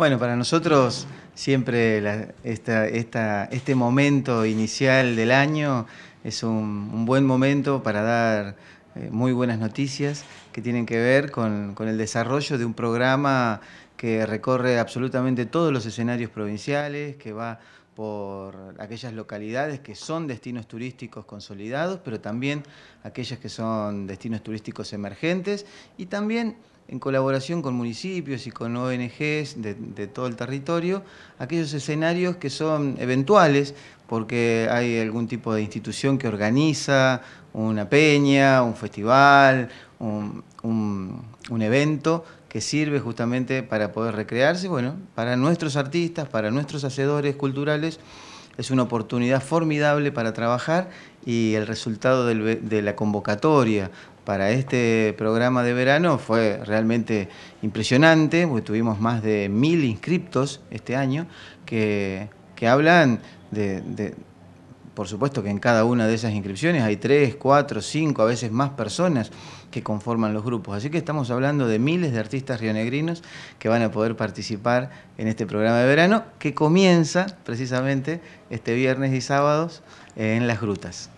Bueno, para nosotros siempre este momento inicial del año es un, buen momento para dar eh, muy buenas noticias que tienen que ver con, con el desarrollo de un programa que recorre absolutamente todos los escenarios provinciales, que va por aquellas localidades que son destinos turísticos consolidados, pero también aquellas que son destinos turísticos emergentes y también en colaboración con municipios y con ONGs de, todo el territorio, aquellos escenarios que son eventuales, porque hay algún tipo de institución que organiza una peña, un festival, un, evento que sirve justamente para poder recrearse. Bueno, para nuestros artistas, para nuestros hacedores culturales, es una oportunidad formidable para trabajar y el resultado de la convocatoria para este programa de verano fue realmente impresionante, porque tuvimos más de mil inscriptos este año que, hablan de, por supuesto que en cada una de esas inscripciones hay tres, cuatro, cinco, a veces más personas que conforman los grupos. Así que estamos hablando de miles de artistas rionegrinos que van a poder participar en este programa de verano que comienza precisamente este viernes y sábados en Las Grutas.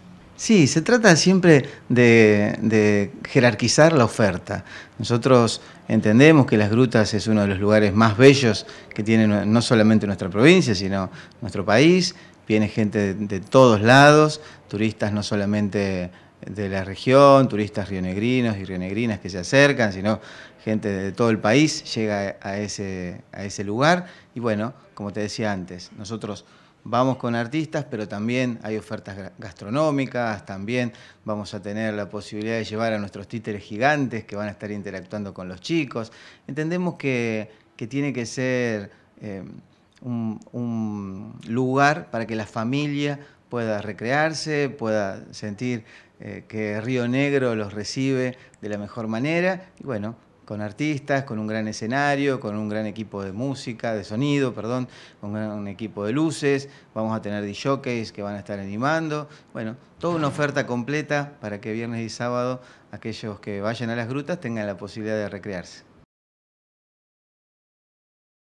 Sí, se trata siempre de, jerarquizar la oferta. Nosotros entendemos que Las Grutas es uno de los lugares más bellos que tiene no solamente nuestra provincia, sino nuestro país. Viene gente de todos lados, turistas no solamente de la región, turistas rionegrinos y rionegrinas que se acercan, sino gente de todo el país llega a ese, a ese lugar. Y bueno, como te decía antes, nosotros vamos con artistas, pero también hay ofertas gastronómicas, también vamos a tener la posibilidad de llevar a nuestros títeres gigantes que van a estar interactuando con los chicos. Entendemos que, que tiene que ser eh, un, un lugar para que la familia pueda recrearse, pueda sentir eh, que Río Negro los recibe de la mejor manera. Y bueno, con artistas, con un gran escenario, con un gran equipo de música, de sonido, perdón, con un equipo de luces, vamos a tener DJs que van a estar animando, bueno, toda una oferta completa para que viernes y sábado aquellos que vayan a las grutas tengan la posibilidad de recrearse.